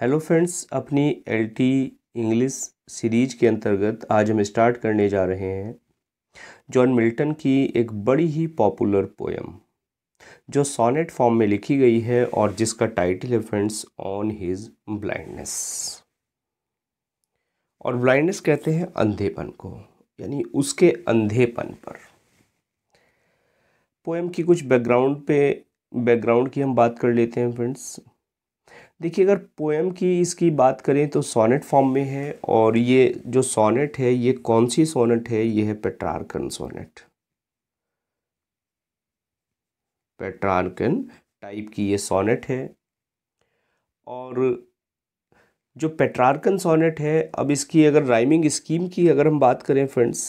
hello friends अपनी L T English series के अंतर्गत आज हम स्टार्ट करने जा रहे हैं जॉन मिल्टन की एक बड़ी ही पॉपुलर पोएम जो सोनेट फॉर्म में लिखी गई है और जिसका टाइटल है फ्रेंड्स ऑन हिज ब्लाइंडनेस और ब्लाइंडनेस कहते हैं अंधेपन को यानी उसके अंधेपन पर पोएम की कुछ बैकग्राउंड पे बैकग्राउंड की हम बात कर लेते हैं फ्रेंड्स देखिए अगर पोएम की इसकी बात करें तो सोनेट फॉर्म में है और ये जो सोनेट है ये कौन सी सोनेट है ये है पेट्रार्कन सोनेट पेट्रार्कन टाइप की ये सोनेट है और जो पेट्रार्कन सोनेट है अब इसकी अगर राइमिंग स्कीम की अगर हम बात करें फ्रेंड्स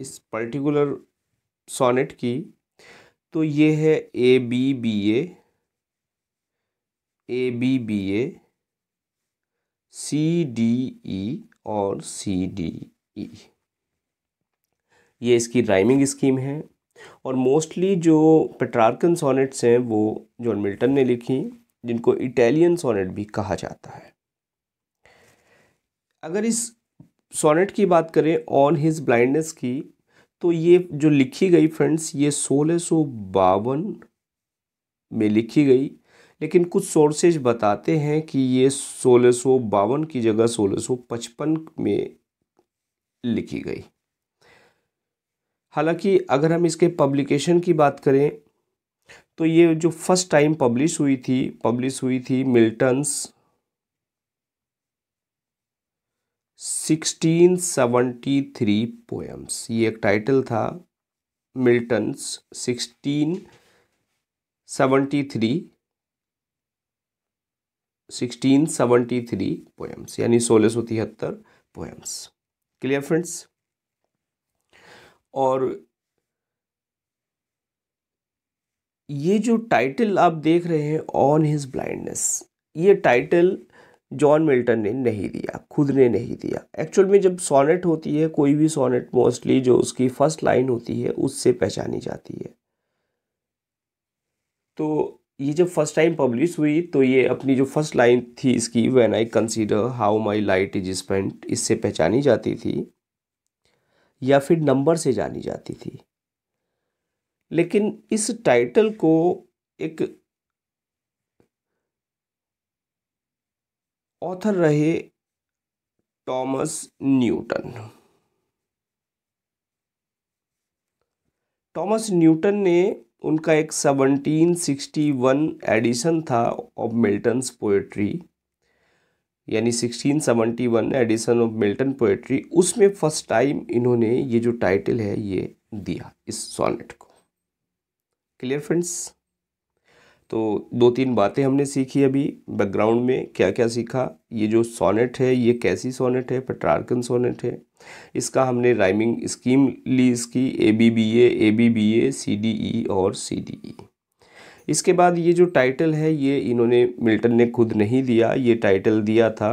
इस पर्टिकुलर सोनेट की तो ये है A B B A A B B A C D E और सी डी ई ये इसकी राइमिंग स्कीम है और मोस्टली जो पेट्रार्कन सोनेट्स हैं वो जॉन मिल्टन ने लिखी जिनको इटालियन सोनेट भी कहा जाता है अगर इस सोनेट की बात करें ऑन हिज ब्लाइंडनेस की तो ये जो लिखी गई फ्रेंड्स ये सोलह सौ बावन में लिखी गई लेकिन कुछ सोर्सेज बताते हैं कि ये सोलह की जगह सोलह में लिखी गई हालांकि अगर हम इसके पब्लिकेशन की बात करें तो ये जो फर्स्ट टाइम पब्लिश हुई थी पब्लिश हुई थी मिल्टन्स 1673 पोएम्स ये एक टाइटल था Milton's 1673 sixteen seventy three poems यानी सोलह सौ तिहत्तर पोएम्स क्लियर फ्रेंड्स और ये जो टाइटल आप देख रहे हैं ऑन हिज ब्लाइंडनेस ये टाइटल जॉन मिल्टन ने नहीं दिया खुद ने नहीं दिया एक्चुअल में जब सोनेट होती है कोई भी सोनेट मोस्टली जो उसकी फर्स्ट लाइन होती है उससे पहचानी जाती है तो ये जब फर्स्ट टाइम पब्लिश हुई तो ये अपनी जो फर्स्ट लाइन थी इसकी when I consider how my light is spent इससे पहचानी जाती थी या फिर नंबर से जानी जाती थी लेकिन इस टाइटल को एक ऑथर रहे टॉमस न्यूटन टॉमस न्यूटन ने उनका एक 1761 एडिशन था ऑफ मिल्टन्स पोएट्री यानी 1671 एडिशन ऑफ मिल्टन पोएट्री उसमें फर्स्ट टाइम इन्होंने ये जो टाइटल है ये दिया इस सॉनेट को क्लियर फ्रेंड्स तो दो तीन बातें हमने सीखी अभी बैकग्राउंड में क्या क्या सीखा ये जो सोनेट है ये कैसी सोनेट है पट्रार्कन सोनेट है इसका हमने राइमिंग स्कीम ली इसकी A B B A A B B A C D E और सी डी ई इसके बाद ये जो टाइटल है ये इन्होंने मिल्टन ने खुद नहीं दिया ये टाइटल दिया था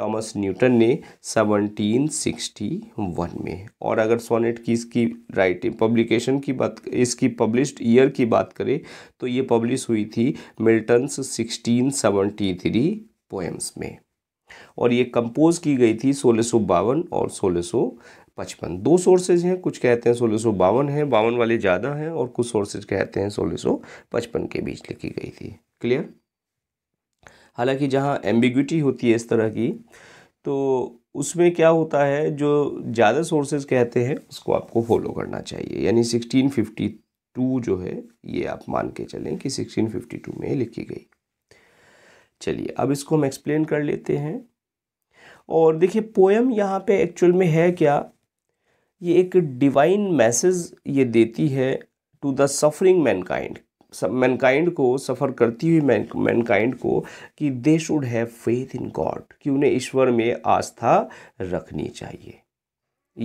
टॉमस न्यूटन ने 1761 में और अगर सोनेट की इसकी राइटिंग पब्लिकेशन की बात इसकी पब्लिश्ड ईयर की बात करें तो ये पब्लिश हुई थी मिल्टन्स 1673 पोएम्स में और ये कंपोज की गई थी सोलह और सोलह पचपन दो सोर्सेज हैं कुछ कहते हैं सोलह सौ बावन है बावन वाले ज़्यादा हैं और कुछ सोर्सेज कहते हैं सोलह सौ पचपन के बीच लिखी गई थी क्लियर हालांकि जहाँ एम्बिग्यूटी होती है इस तरह की तो उसमें क्या होता है जो ज़्यादा सोर्सेज कहते हैं उसको आपको फॉलो करना चाहिए यानी 1652 जो है ये आप मान के चलें कि 1652 में लिखी गई चलिए अब इसको हम एक्सप्लेन कर लेते हैं और देखिए पोएम यहाँ पे एक्चुअल में है क्या ये एक डिवाइन मैसेज ये देती है to the suffering mankind mankind को सफ़र करती हुई मैन मैनकाइंड को कि they should have faith in God कि उन्हें ईश्वर में आस्था रखनी चाहिए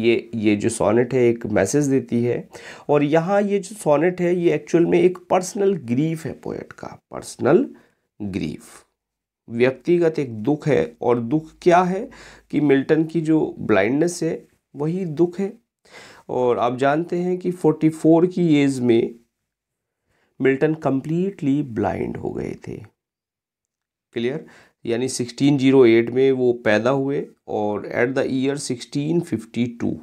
ये ये जो सोनेट है एक मैसेज देती है और यहाँ ये जो सोनेट है ये एक्चुअल में एक पर्सनल ग्रीफ है पोएट का पर्सनल ग्रीफ व्यक्तिगत एक दुख है और दुख क्या है कि मिल्टन की जो ब्लाइंडनेस है वही दुख है और आप जानते हैं कि 44 की एज में मिल्टन कम्प्लीटली ब्लाइंड हो गए थे क्लियर यानी 1608 में वो पैदा हुए और एट द ईयर 1652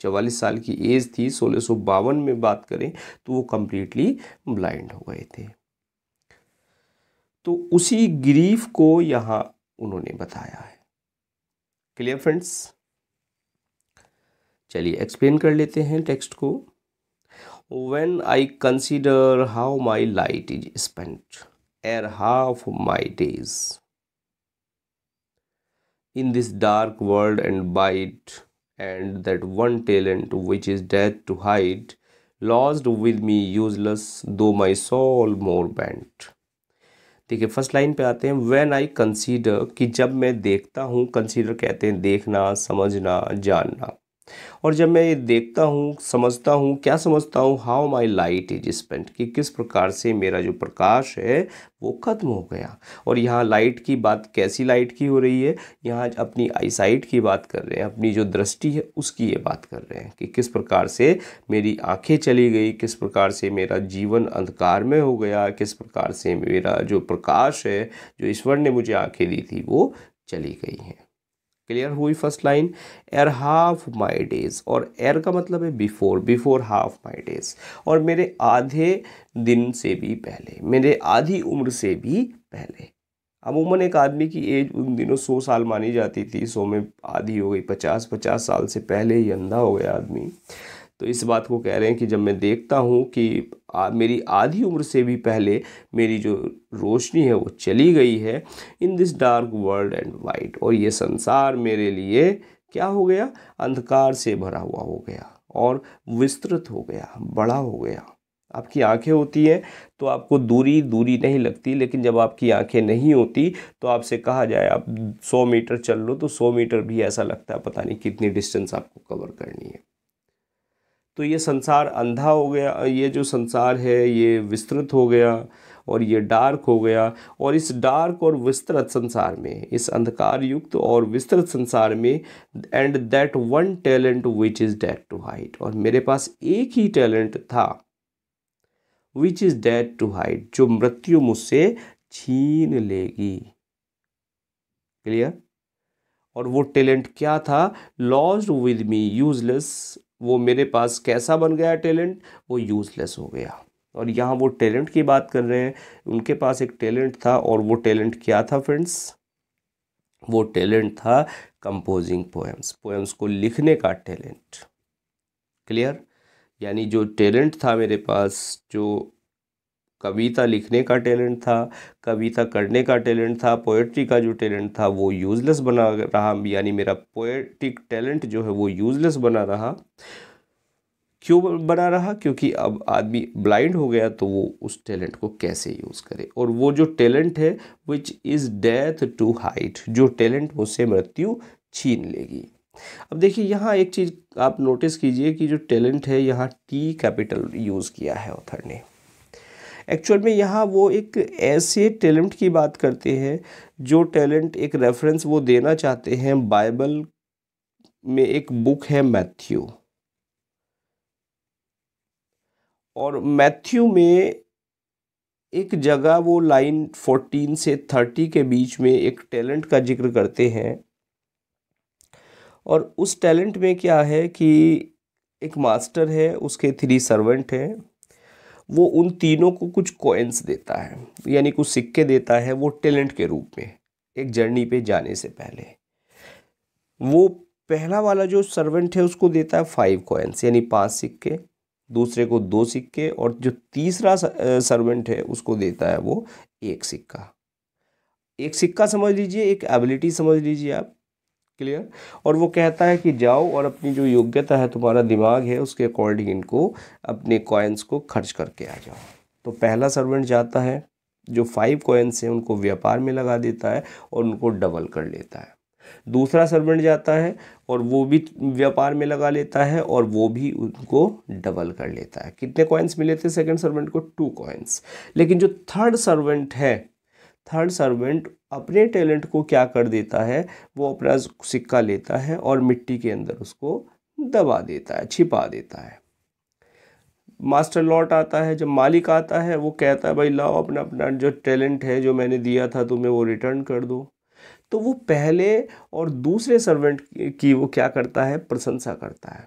चवालीस साल की एज थी सोलह में बात करें तो वो कम्प्लीटली ब्लाइंड हो गए थे तो उसी ग्रीफ को यहाँ उन्होंने बताया है क्लियर फ्रेंड्स चलिए एक्सप्लेन कर लेते हैं टेक्स्ट को when I consider how my light is spent and half of my days in this dark world and bite and that one talent which is death to hide lost with me useless though my soul more bent देखिए first line पे आते हैं when I consider कि जब मैं देखता हूँ consider कहते हैं देखना समझना जानना और जब मैं ये देखता हूँ समझता हूँ क्या समझता हूँ how my light is spent कि किस प्रकार से मेरा जो प्रकाश है वो ख़त्म हो गया और यहाँ लाइट की बात कैसी लाइट की हो रही है यहाँ अपनी आईसाइट की बात कर रहे हैं अपनी जो दृष्टि है उसकी ये बात कर रहे हैं कि किस प्रकार से मेरी आंखें चली गई किस प्रकार से मेरा जीवन अंधकार में हो गया किस प्रकार से मेरा जो प्रकाश है जो ईश्वर ने मुझे आँखें दी थी वो चली गई हैं क्लियर हुई first line ere half my days और एर का मतलब है before before half my days और मेरे आधे दिन से भी पहले मेरे आधी उम्र से भी पहले अमूमन एक आदमी की एज उन दिनों सौ साल मानी जाती थी सौ में आधी हो गई पचास पचास साल से पहले ही अंधा हो गया आदमी तो इस बात को कह रहे हैं कि जब मैं देखता हूँ कि आ, मेरी आधी उम्र से भी पहले मेरी जो रोशनी है वो चली गई है in this dark world and wide और ये संसार मेरे लिए क्या हो गया अंधकार से भरा हुआ हो गया और विस्तृत हो गया बड़ा हो गया आपकी आंखें होती हैं तो आपको दूरी दूरी नहीं लगती लेकिन जब आपकी आंखें नहीं होती तो आपसे कहा जाए आप 100 मीटर चल लो तो 100 मीटर भी ऐसा लगता है पता नहीं कितनी डिस्टेंस आपको कवर करनी है तो ये संसार अंधा हो गया ये जो संसार है ये विस्तृत हो गया और ये डार्क हो गया और इस डार्क और विस्तृत संसार में इस अंधकार युक्त और विस्तृत संसार में and that one talent which is death to hide और मेरे पास एक ही टैलेंट था which is death to hide जो मृत्यु मुझसे छीन लेगी क्लियर और वो टैलेंट क्या था लॉज विद मी यूजलेस वो मेरे पास कैसा बन गया टैलेंट वो यूज़लेस हो गया और यहाँ वो टैलेंट की बात कर रहे हैं उनके पास एक टैलेंट था और वो टैलेंट क्या था फ्रेंड्स वो टैलेंट था कंपोजिंग पोएम्स पोएम्स को लिखने का टैलेंट क्लियर यानी जो टैलेंट था मेरे पास जो कविता लिखने का टैलेंट था कविता करने का टैलेंट था पोएट्री का जो टैलेंट था वो यूज़लेस बना रहा यानी मेरा पोएटिक टैलेंट जो है वो यूज़लेस बना रहा क्यों बना रहा क्योंकि अब आदमी ब्लाइंड हो गया तो वो उस टैलेंट को कैसे यूज़ करे और वो जो टैलेंट है which is death to hide जो टैलेंट मुझसे मृत्यु छीन लेगी अब देखिए यहाँ एक चीज़ आप नोटिस कीजिए कि जो टैलेंट है यहाँ टी कैपिटल यूज़ किया है ऑथर ने एक्चुअल में यहाँ वो एक ऐसे टैलेंट की बात करते हैं जो टैलेंट एक रेफरेंस वो देना चाहते हैं बाइबल में एक बुक है मैथ्यू और मैथ्यू में एक जगह वो लाइन फोर्टीन से थर्टी के बीच में एक टैलेंट का जिक्र करते हैं और उस टैलेंट में क्या है कि एक मास्टर है उसके थ्री सर्वेंट हैं वो उन तीनों को कुछ कोइंस देता है यानी कुछ सिक्के देता है वो टैलेंट के रूप में एक जर्नी पे जाने से पहले वो पहला वाला जो सर्वेंट है उसको देता है फाइव कोइंस यानी पांच सिक्के दूसरे को दो सिक्के और जो तीसरा सर्वेंट है उसको देता है वो एक सिक्का एक सिक्का समझ लीजिए एक एबिलिटी समझ लीजिए आप क्लियर और वो कहता है कि जाओ और अपनी जो योग्यता है तुम्हारा दिमाग है उसके अकॉर्डिंग इनको अपने कॉइन्स को खर्च करके आ जाओ तो पहला सर्वेंट जाता है जो फाइव कॉइन्स हैं उनको व्यापार में लगा देता है और उनको डबल कर लेता है दूसरा सर्वेंट जाता है और वो भी व्यापार में लगा लेता है और वो भी उनको डबल कर लेता है कितने कॉइन्स मिले थे सेकेंड सर्वेंट को टू कॉइन्स लेकिन जो थर्ड सर्वेंट है थर्ड सर्वेंट अपने टैलेंट को क्या कर देता है वो अपना सिक्का लेता है और मिट्टी के अंदर उसको दबा देता है छिपा देता है मास्टर लॉट आता है जब मालिक आता है वो कहता है भाई लाओ अपना अपना जो टैलेंट है जो मैंने दिया था तुम्हें वो रिटर्न कर दो तो वो पहले और दूसरे सर्वेंट की वो क्या करता है प्रशंसा करता है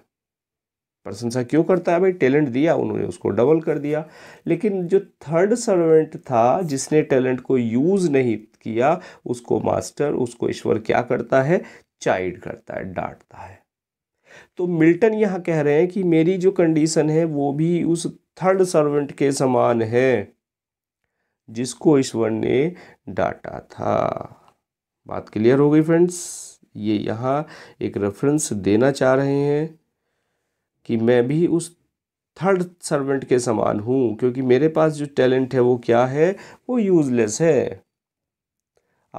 प्रशंसा क्यों करता है भाई टैलेंट दिया उन्होंने उसको डबल कर दिया लेकिन जो थर्ड सर्वेंट था जिसने टैलेंट को यूज़ नहीं किया उसको मास्टर उसको ईश्वर क्या करता है चाइड करता है डांटता है तो मिल्टन यहाँ कह रहे हैं कि मेरी जो कंडीशन है वो भी उस थर्ड सर्वेंट के समान है जिसको ईश्वर ने डांटा था बात क्लियर हो गई फ्रेंड्स ये यहाँ एक रेफरेंस देना चाह रहे हैं कि मैं भी उस थर्ड सर्वेंट के समान हूँ क्योंकि मेरे पास जो टैलेंट है वो क्या है वो यूज़लेस है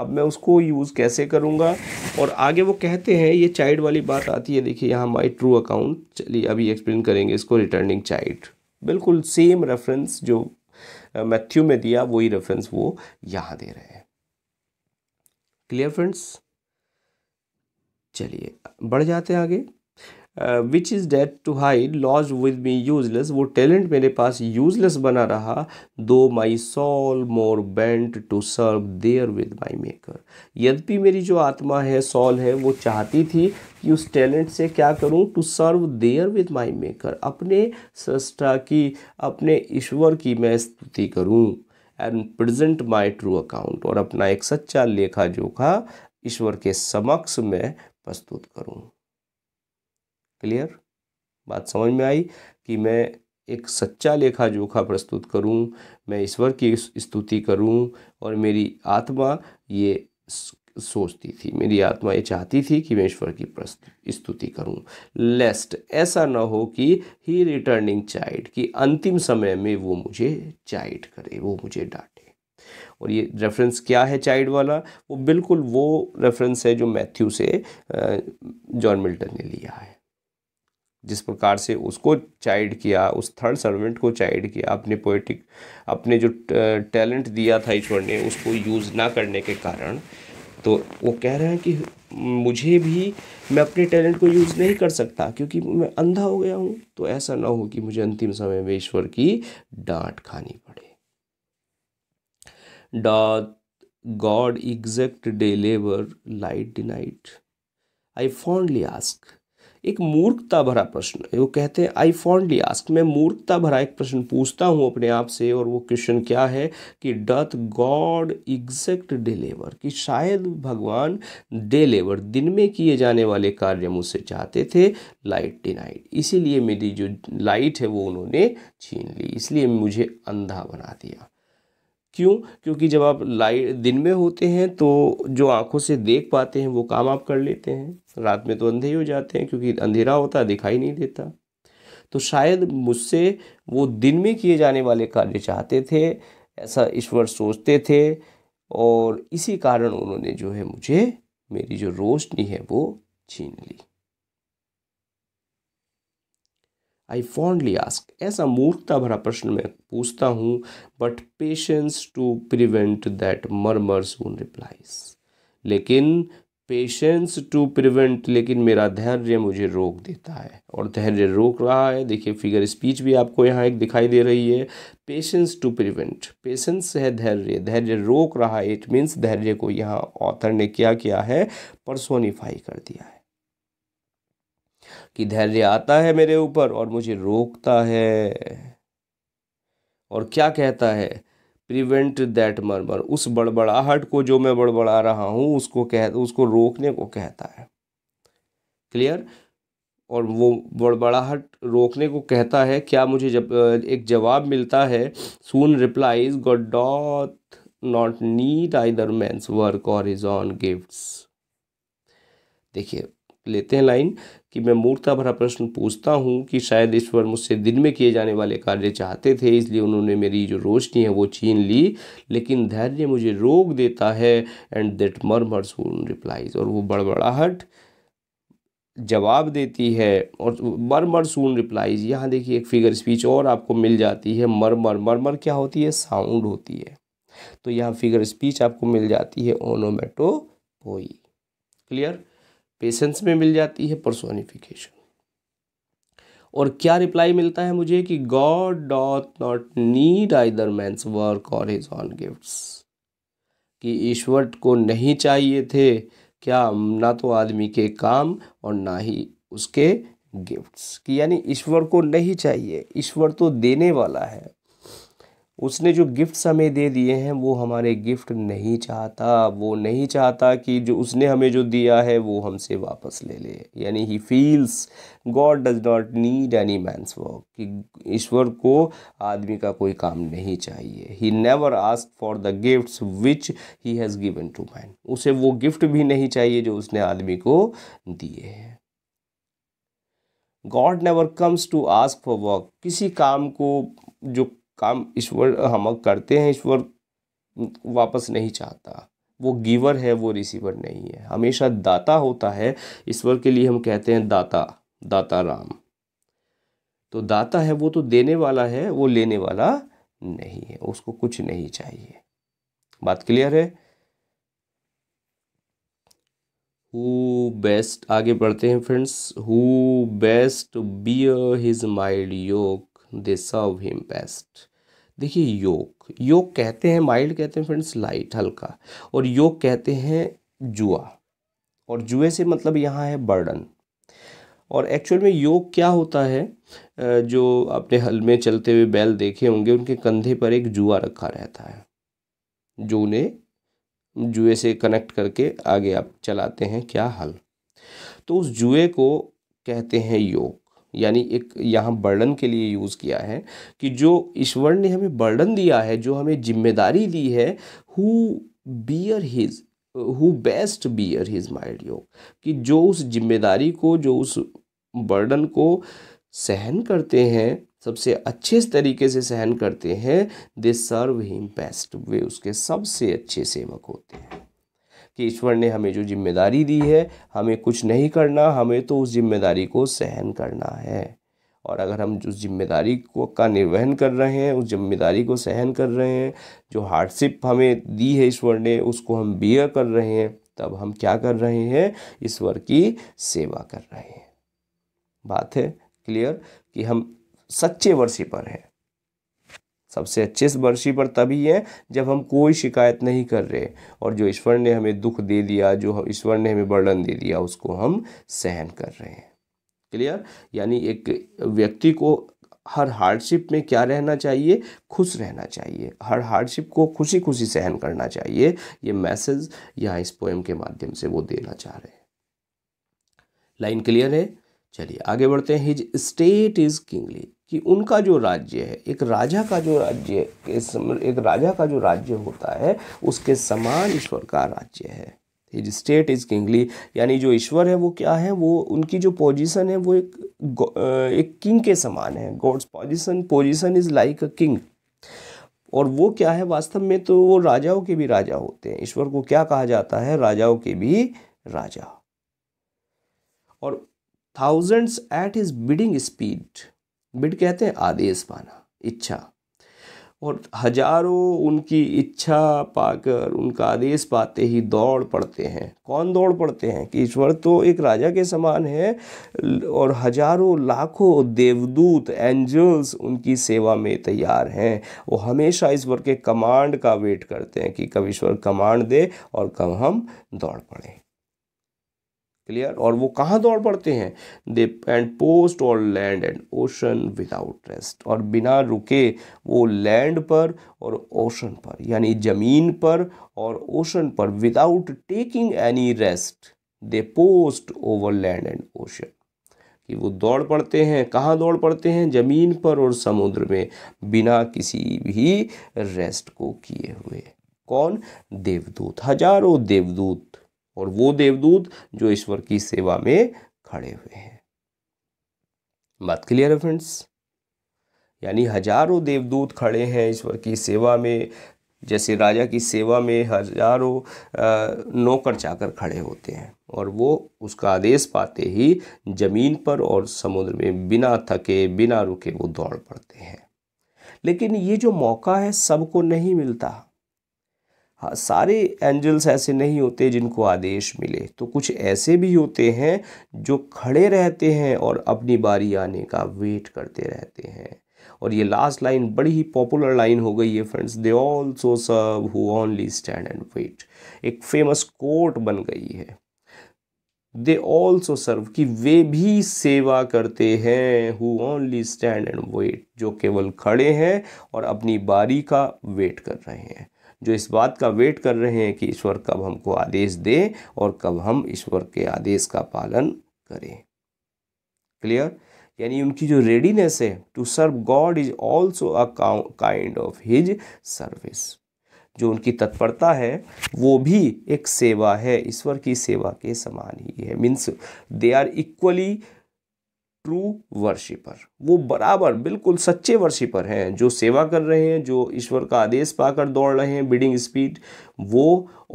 अब मैं उसको यूज़ कैसे करूँगा और आगे वो कहते हैं ये चाइल्ड वाली बात आती है देखिए यहाँ माई ट्रू अकाउंट चलिए अभी एक्सप्लेन करेंगे इसको रिटर्निंग चाइल्ड बिल्कुल सेम रेफरेंस जो मैथ्यू में दिया वही रेफरेंस वो यहाँ दे रहे हैं क्लियर फ्रेंड्स चलिए बढ़ जाते हैं आगे which is death to hide lodged with me useless वो टैलेंट मेरे पास यूजलेस बना रहा though my soul more bent to serve therewith my maker यद्यपि मेरी जो आत्मा है सॉल है वो चाहती थी कि उस टैलेंट से क्या करूँ to serve therewith my maker अपने सृष्टा की अपने ईश्वर की मैं स्तुति करूँ and present my true account और अपना एक सच्चा लेखा जोखा ईश्वर के समक्ष मैं प्रस्तुत करूँ क्लियर बात समझ में आई कि मैं एक सच्चा लेखा जोखा प्रस्तुत करूं मैं ईश्वर की स्तुति करूं और मेरी आत्मा ये सोचती थी मेरी आत्मा ये चाहती थी कि मैं ईश्वर की स्तुति करूं लेस्ट ऐसा ना हो कि ही रिटर्निंग चाइल्ड कि अंतिम समय में वो मुझे चाइल्ड करे वो मुझे डांटे और ये रेफरेंस क्या है चाइल्ड वाला वो बिल्कुल वो रेफरेंस है जो मैथ्यू से जॉन मिल्टन ने लिया है जिस प्रकार से उसको चाइड किया उस थर्ड सर्वेंट को चाइड किया अपने पोइटिक अपने जो टैलेंट दिया था ईश्वर ने उसको यूज़ ना करने के कारण तो वो कह रहे हैं कि मुझे भी मैं अपने टैलेंट को यूज़ नहीं कर सकता क्योंकि मैं अंधा हो गया हूँ तो ऐसा ना हो कि मुझे अंतिम समय में ईश्वर की डांट खानी पड़े doth God exact day labour light denied I fondly ask एक मूर्खता भरा प्रश्न वो कहते हैं आई फॉन्डली आस्क मैं मूर्खता भरा एक प्रश्न पूछता हूँ अपने आप से और वो क्वेश्चन क्या है कि डथ गॉड एग्जैक्ट डिलीवर कि शायद भगवान डिलीवर दिन में किए जाने वाले कार्य मुझसे चाहते थे लाइट डिनाइड इसीलिए मेरी जो लाइट है वो उन्होंने छीन ली इसलिए मुझे अंधा बना दिया क्यों क्योंकि जब आप लाइट दिन में होते हैं तो जो आंखों से देख पाते हैं वो काम आप कर लेते हैं रात में तो अंधे ही हो जाते हैं क्योंकि अंधेरा होता दिखाई नहीं देता तो शायद मुझसे वो दिन में किए जाने वाले कार्य चाहते थे ऐसा ईश्वर सोचते थे और इसी कारण उन्होंने जो है मुझे मेरी जो रोशनी है वो छीन ली आई फॉन्डली आस्क ऐसा मूर्खता भरा प्रश्न मैं पूछता हूँ but patience to prevent that murmur soon replies लेकिन पेशेंस टू प्रिवेंट लेकिन मेरा धैर्य मुझे रोक देता है और धैर्य रोक रहा है देखिए फिगर स्पीच भी आपको यहाँ एक दिखाई दे रही है पेशेंस टू प्रिवेंट पेशेंस है धैर्य धैर्य रोक रहा है इट मीन्स धैर्य को यहाँ ऑथर ने क्या किया है परसोनीफाई कर दिया है कि धैर्य आता है मेरे ऊपर और मुझे रोकता है और क्या कहता है प्रिवेंट दैट मर्मर उस बड़बड़ाहट को जो मैं बड़बड़ा रहा हूँ उसको कह उसको रोकने को कहता है क्लियर और वो बड़बड़ाहट रोकने को कहता है क्या मुझे जब एक जवाब मिलता है soon replies God doth not need either man's work और इज ऑन गिफ्ट्स देखिए लेते हैं लाइन कि मैं मूर्ता भरा प्रश्न पूछता हूँ कि शायद ईश्वर मुझसे दिन में किए जाने वाले कार्य चाहते थे इसलिए उन्होंने मेरी जो रोशनी है वो छीन ली लेकिन धैर्य मुझे रोक देता है एंड देट मर सून रिप्लाइज और वो बड़बड़ाहट जवाब देती है और मरमर सून रिप्लाइज यहाँ देखिए एक फिगर स्पीच और आपको मिल जाती है मरमर मरमर क्या होती है साउंड होती है तो यहाँ फिगर स्पीच आपको मिल जाती है ओनोमेटो पोई क्लियर पेशेंस में मिल जाती है परसोनिफिकेशन और क्या रिप्लाई मिलता है मुझे कि God doth not need either man's work और हिज ऑन गिफ्ट्स कि ईश्वर को नहीं चाहिए थे क्या ना तो आदमी के काम और ना ही उसके गिफ्ट्स कि यानी ईश्वर को नहीं चाहिए ईश्वर तो देने वाला है उसने जो गिफ्ट्स हमें दे दिए हैं वो हमारे गिफ्ट नहीं चाहता वो नहीं चाहता कि जो उसने हमें जो दिया है वो हमसे वापस ले ले यानी he feels God does not need any man's work कि ईश्वर को आदमी का कोई काम नहीं चाहिए he never ask for the gifts which he has given to man उसे वो गिफ्ट भी नहीं चाहिए जो उसने आदमी को दिए हैं God never comes to ask for work किसी काम को जो काम ईश्वर हम करते हैं ईश्वर वापस नहीं चाहता वो गिवर है वो रिसीवर नहीं है हमेशा दाता होता है ईश्वर के लिए हम कहते हैं दाता दाता राम तो दाता है वो तो देने वाला है वो लेने वाला नहीं है उसको कुछ नहीं चाहिए बात क्लियर है हु बेस्ट आगे बढ़ते हैं friends who best bear his mild yoke they serve him best देखिए योग योग कहते हैं माइल्ड कहते हैं फ्रेंड्स लाइट हल्का और योग कहते हैं जुआ और जुए से मतलब यहाँ है बर्डन और एक्चुअल में योग क्या होता है जो अपने हल में चलते हुए बैल देखे होंगे उनके कंधे पर एक जुआ रखा रहता है जो उन्हें जुए से कनेक्ट करके आगे आप चलाते हैं क्या हल तो उस जुए को कहते हैं योग यानी एक यहाँ बर्डन के लिए यूज़ किया है कि जो ईश्वर ने हमें बर्डन दिया है जो हमें जिम्मेदारी दी है who bear his who best bear his mild yoke कि जो उस जिम्मेदारी को जो उस बर्डन को सहन करते हैं सबसे अच्छे तरीके से सहन करते हैं दे सर्व हिम बेस्ट वे उसके सबसे अच्छे सेवक होते हैं कि ईश्वर ने हमें जो जिम्मेदारी दी है हमें कुछ नहीं करना हमें तो उस जिम्मेदारी को सहन करना है और अगर हम जो जिम्मेदारी को का निर्वहन कर रहे हैं उस जिम्मेदारी को सहन कर रहे हैं जो हार्डशिप हमें दी है ईश्वर ने उसको हम बियर कर रहे हैं तब हम क्या कर रहे हैं ईश्वर की सेवा कर रहे हैं बात है क्लियर कि हम सच्चे पर हैं सबसे अच्छे से बरसी पर तभी है जब हम कोई शिकायत नहीं कर रहे और जो ईश्वर ने हमें दुख दे दिया जो ईश्वर ने हमें बर्डन दे दिया उसको हम सहन कर रहे हैं क्लियर यानी एक व्यक्ति को हर हार्डशिप में क्या रहना चाहिए खुश रहना चाहिए हर हार्डशिप को खुशी खुशी सहन करना चाहिए ये मैसेज यहाँ इस पोएम के माध्यम से वो देना चाह रहे हैं लाइन क्लियर है चलिए आगे बढ़ते हैं हिज स्टेट इज किंगली कि उनका जो राज्य है एक राजा का जो राज्य एक राजा का जो राज्य होता है उसके समान ईश्वर का राज्य है हिज स्टेट इज किंगली यानी जो ईश्वर है वो क्या है वो उनकी जो पोजीशन है वो एक एक किंग के समान है God's position position is like a king और वो क्या है वास्तव में तो वो राजाओं के भी राजा होते हैं ईश्वर को क्या कहा जाता है राजाओं के भी राजा और thousands at his bidding speed bid कहते हैं आदेश पाना इच्छा और हजारों उनकी इच्छा पाकर उनका आदेश पाते ही दौड़ पड़ते हैं कौन दौड़ पड़ते हैं कि ईश्वर तो एक राजा के समान है और हजारों लाखों देवदूत एंजल्स उनकी सेवा में तैयार हैं वो हमेशा ईश्वर के कमांड का वेट करते हैं कि कब ईश्वर कमांड दे और कब हम दौड़ पड़ें क्लियर और वो कहाँ दौड़ पड़ते हैं they and post o'er land and ocean without rest और बिना रुके वो लैंड पर और ओशन पर यानी ज़मीन पर और ओशन पर without taking any rest they post over land and ocean कि वो दौड़ पड़ते हैं कहाँ दौड़ पड़ते हैं ज़मीन पर और समुद्र में बिना किसी भी रेस्ट को किए हुए कौन देवदूत हजारों देवदूत और वो देवदूत जो ईश्वर की सेवा में खड़े हुए हैं बात क्लियर है फ्रेंड्स यानी हजारों देवदूत खड़े हैं ईश्वर की सेवा में जैसे राजा की सेवा में हजारों नौकर चाकर खड़े होते हैं और वो उसका आदेश पाते ही जमीन पर और समुद्र में बिना थके बिना रुके वो दौड़ पड़ते हैं लेकिन ये जो मौका है सबको नहीं मिलता हाँ सारे एंजल्स ऐसे नहीं होते जिनको आदेश मिले तो कुछ ऐसे भी होते हैं जो खड़े रहते हैं और अपनी बारी आने का वेट करते रहते हैं और ये लास्ट लाइन बड़ी ही पॉपुलर लाइन हो गई है friends they also serve who only stand and wait एक फेमस कोट बन गई है दे ऑल्सो सर्व कि वे भी सेवा करते हैं who only stand and wait जो केवल खड़े हैं और अपनी बारी का वेट कर रहे हैं जो इस बात का वेट कर रहे हैं कि ईश्वर कब हमको आदेश दे और कब हम ईश्वर के आदेश का पालन करें क्लियर यानी उनकी जो रेडीनेस है to serve God is also a kind of his service जो उनकी तत्परता है वो भी एक सेवा है ईश्वर की सेवा के समान ही है means they are equally true worshipper वो बराबर बिल्कुल सच्चे वर्शिपर हैं जो सेवा कर रहे हैं जो ईश्वर का आदेश पाकर दौड़ रहे हैं बीडिंग स्पीड वो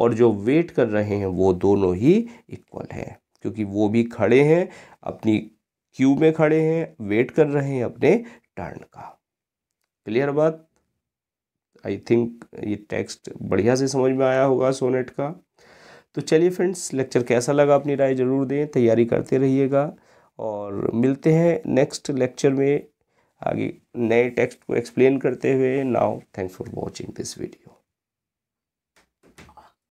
और जो वेट कर रहे हैं वो दोनों ही इक्वल हैं क्योंकि वो भी खड़े हैं अपनी क्यू में खड़े हैं वेट कर रहे हैं अपने टर्न का क्लियर बात आई थिंक ये टेक्स्ट बढ़िया से समझ में आया होगा सोनेट का तो चलिए फ्रेंड्स लेक्चर कैसा लगा अपनी राय ज़रूर दें तैयारी करते रहिएगा और मिलते हैं नेक्स्ट लेक्चर में आगे नए टेक्स्ट को एक्सप्लेन करते हुए now thanks for watching this video